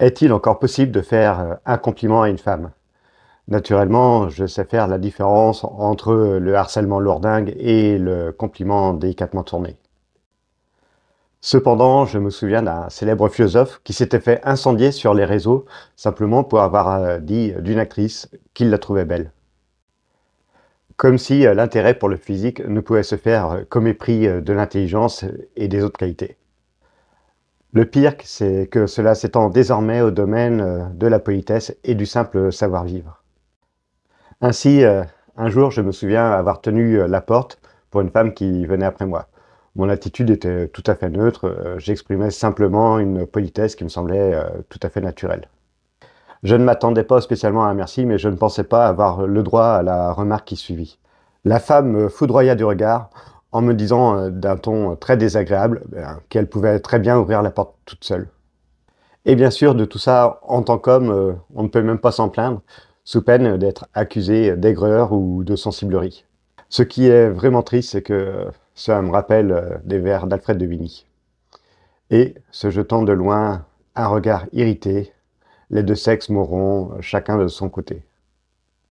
Est-il encore possible de faire euh, un compliment à une femme Naturellement, je sais faire la différence entre le harcèlement lourdingue et le compliment délicatement tourné. Cependant, je me souviens d'un célèbre philosophe qui s'était fait incendier sur les réseaux simplement pour avoir euh, dit d'une actrice qu'il la trouvait belle. Comme si euh, l'intérêt pour le physique ne pouvait se faire qu'au mépris de l'intelligence et des autres qualités. Le pire, c'est que cela s'étend désormais au domaine euh, de la politesse et du simple savoir-vivre. Ainsi, euh, un jour, je me souviens avoir tenu euh, la porte pour une femme qui venait après moi. Mon attitude était tout à fait neutre, j'exprimais simplement une politesse qui me semblait tout à fait naturelle. Je ne m'attendais pas spécialement à un merci, mais je ne pensais pas avoir le droit à la remarque qui suivit. La femme me foudroya du regard en me disant euh, d'un ton euh, très désagréable ben, qu'elle pouvait très bien ouvrir la porte toute seule. Et bien sûr, de tout ça, en tant qu'homme, euh, on ne peut même pas s'en plaindre, sous peine d'être accusé d'aigreur ou de sensiblerie. Ce qui est vraiment triste, c'est que ça me rappelle des vers d'Alfred de Vigny. Et, se jetant de loin, un regard irrité, les deux sexes mourront chacun de son côté.